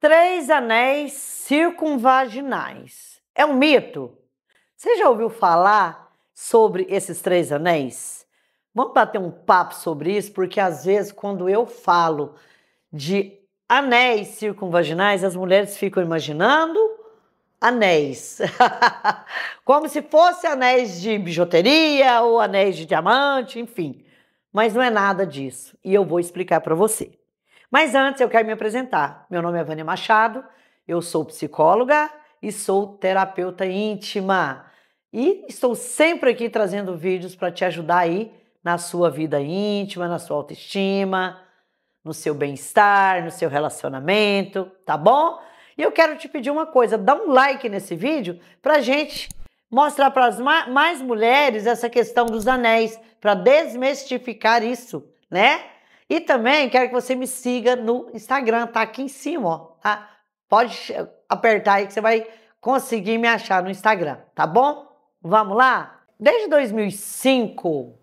Três anéis circunvaginais. É um mito? Você já ouviu falar sobre esses três anéis? Vamos bater um papo sobre isso, porque às vezes quando eu falo de anéis circunvaginais, as mulheres ficam imaginando anéis. Como se fosse anéis de bijuteria ou anéis de diamante, enfim. Mas não é nada disso. E eu vou explicar para você. Mas antes eu quero me apresentar. Meu nome é Vânia Machado, eu sou psicóloga e sou terapeuta íntima. E estou sempre aqui trazendo vídeos para te ajudar aí na sua vida íntima, na sua autoestima, no seu bem-estar, no seu relacionamento, tá bom? E eu quero te pedir uma coisa, dá um like nesse vídeo para gente mostrar para mais mulheres essa questão dos anéis, para desmistificar isso, né? E também quero que você me siga no Instagram, tá aqui em cima, ó. Tá? Pode apertar aí que você vai conseguir me achar no Instagram, tá bom? Vamos lá? Desde 2005,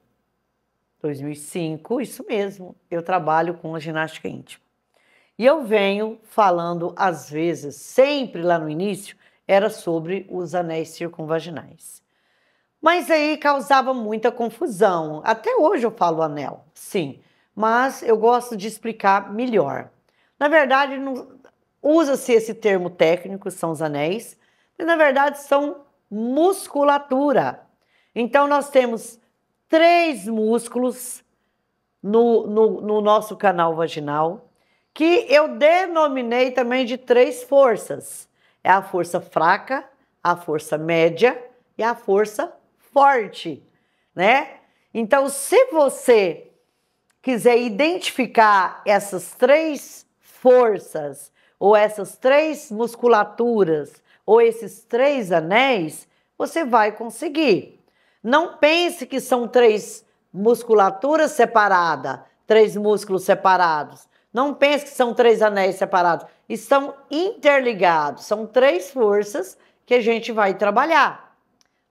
2005, isso mesmo, eu trabalho com a ginástica íntima. E eu venho falando, às vezes, sempre lá no início, era sobre os anéis circunvaginais. Mas aí causava muita confusão. Até hoje eu falo anel, sim mas eu gosto de explicar melhor. Na verdade, usa-se esse termo técnico, são os anéis, mas na verdade são musculatura. Então, nós temos três músculos no, no, no nosso canal vaginal, que eu denominei também de três forças: é a força fraca, a força média e a força forte, né? Então, se você quiser identificar essas três forças, ou essas três musculaturas, ou esses três anéis, você vai conseguir. Não pense que são três musculaturas separadas, três músculos separados. Não pense que são três anéis separados. Estão interligados. São três forças que a gente vai trabalhar,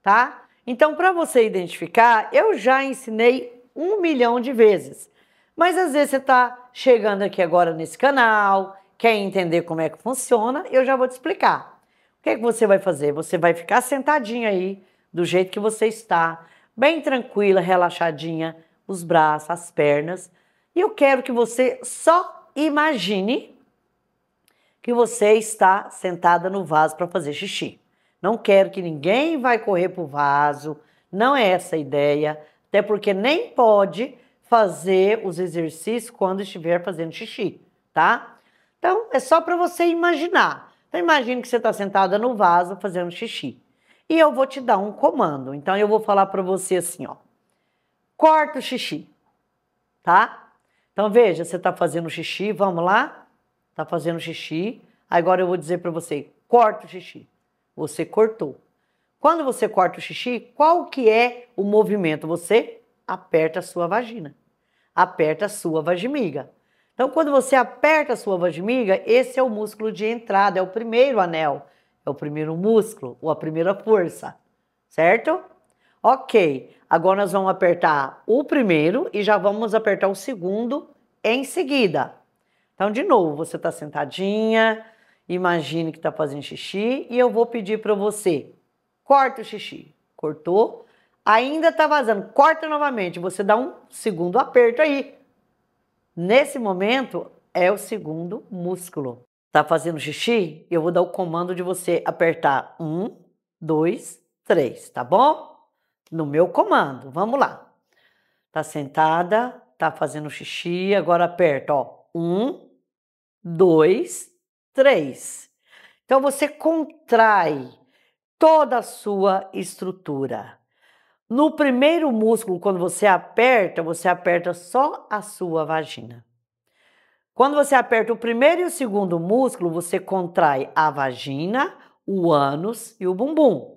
tá? Então, para você identificar, eu já ensinei um milhão de vezes. Mas às vezes você está chegando aqui agora nesse canal, quer entender como é que funciona, eu já vou te explicar. O que, é que você vai fazer? Você vai ficar sentadinha aí, do jeito que você está, bem tranquila, relaxadinha, os braços, as pernas. E eu quero que você só imagine que você está sentada no vaso para fazer xixi. Não quero que ninguém vai correr pro vaso, não é essa a ideia, até porque nem pode fazer os exercícios quando estiver fazendo xixi, tá? Então, é só para você imaginar. Então, imagine que você está sentada no vaso fazendo xixi. E eu vou te dar um comando. Então, eu vou falar para você assim, ó. Corta o xixi, tá? Então, veja, você está fazendo xixi, vamos lá? Está fazendo xixi. Agora eu vou dizer para você, corta o xixi. Você cortou. Quando você corta o xixi, qual que é o movimento? Você aperta a sua vagina, aperta a sua vagimiga. Então, quando você aperta a sua vagimiga, esse é o músculo de entrada, é o primeiro anel, é o primeiro músculo, ou a primeira força, certo? Ok, agora nós vamos apertar o primeiro e já vamos apertar o segundo em seguida. Então, de novo, você está sentadinha, imagine que está fazendo xixi e eu vou pedir para você, corta o xixi. Cortou? ainda está vazando, corta novamente, você dá um segundo aperto aí. Nesse momento é o segundo músculo. Tá fazendo xixi? Eu vou dar o comando de você apertar um, dois, três, tá bom? No meu comando, vamos lá. Tá sentada, tá fazendo xixi, agora aperta, ó. Um, dois, três. Então você contrai toda a sua estrutura. No primeiro músculo, quando você aperta, você aperta só a sua vagina. Quando você aperta o primeiro e o segundo músculo, você contrai a vagina, o ânus e o bumbum.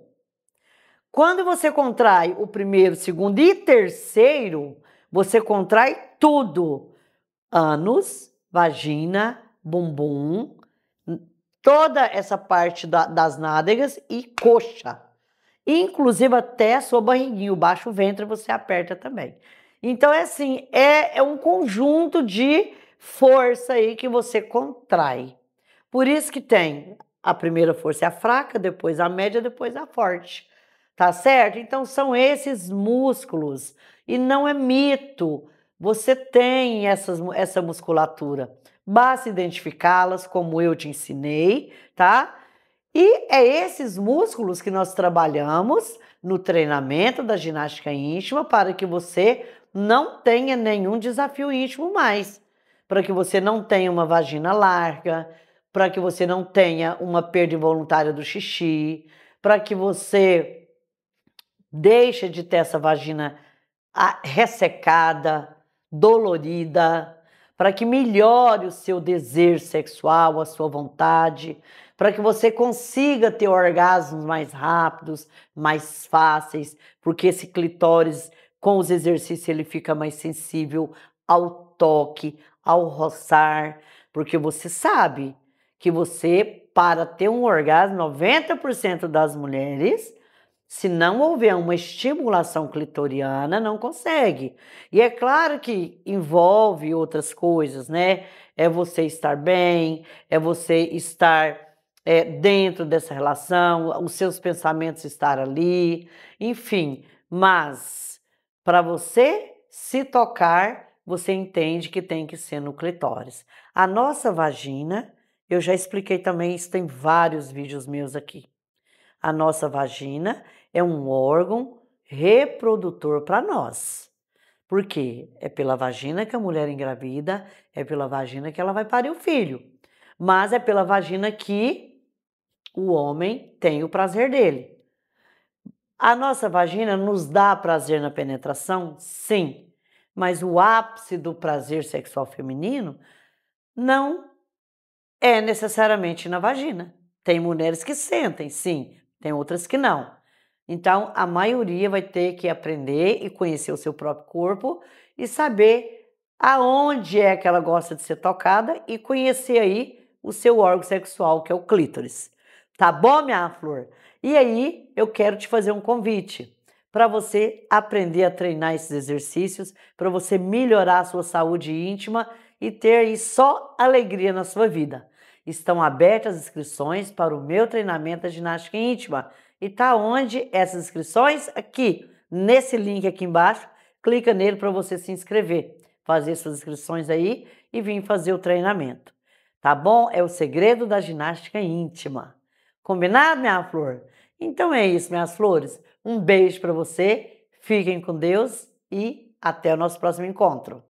Quando você contrai o primeiro, segundo e terceiro, você contrai tudo: ânus, vagina, bumbum, toda essa parte da, das nádegas e coxa inclusive até a sua barriguinha, o baixo ventre você aperta também. Então é assim, é, é um conjunto de força aí que você contrai. Por isso que tem a primeira força é a fraca, depois a média, depois a forte. Tá certo? Então são esses músculos e não é mito. Você tem essas, essa musculatura. Basta identificá-las como eu te ensinei, tá? E é esses músculos que nós trabalhamos no treinamento da ginástica íntima para que você não tenha nenhum desafio íntimo mais, para que você não tenha uma vagina larga, para que você não tenha uma perda involuntária do xixi, para que você deixe de ter essa vagina ressecada, dolorida, para que melhore o seu desejo sexual, a sua vontade, para que você consiga ter orgasmos mais rápidos, mais fáceis, porque esse clitóris, com os exercícios, ele fica mais sensível ao toque, ao roçar, porque você sabe que você, para ter um orgasmo, 90% das mulheres, se não houver uma estimulação clitoriana, não consegue. E é claro que envolve outras coisas, né? É você estar bem, é você estar é, dentro dessa relação, os seus pensamentos estar ali, enfim. Mas para você se tocar, você entende que tem que ser no clitóris. A nossa vagina, eu já expliquei também, isso tem vários vídeos meus aqui. A nossa vagina é um órgão reprodutor para nós. Por quê? É pela vagina que a mulher engravida, é pela vagina que ela vai parir o filho. Mas é pela vagina que o homem tem o prazer dele. A nossa vagina nos dá prazer na penetração? Sim. Mas o ápice do prazer sexual feminino não é necessariamente na vagina. Tem mulheres que sentem, sim, tem outras que não. Então, a maioria vai ter que aprender e conhecer o seu próprio corpo e saber aonde é que ela gosta de ser tocada e conhecer aí o seu órgão sexual, que é o clítoris. Tá bom, minha flor? E aí, eu quero te fazer um convite para você aprender a treinar esses exercícios, para você melhorar a sua saúde íntima e ter aí só alegria na sua vida. Estão abertas as inscrições para o meu treinamento da ginástica íntima. E tá onde essas inscrições? Aqui, nesse link aqui embaixo. Clica nele para você se inscrever, fazer suas inscrições aí e vir fazer o treinamento. Tá bom? É o segredo da ginástica íntima. Combinado, minha flor? Então é isso, minhas flores. Um beijo para você, fiquem com Deus e até o nosso próximo encontro.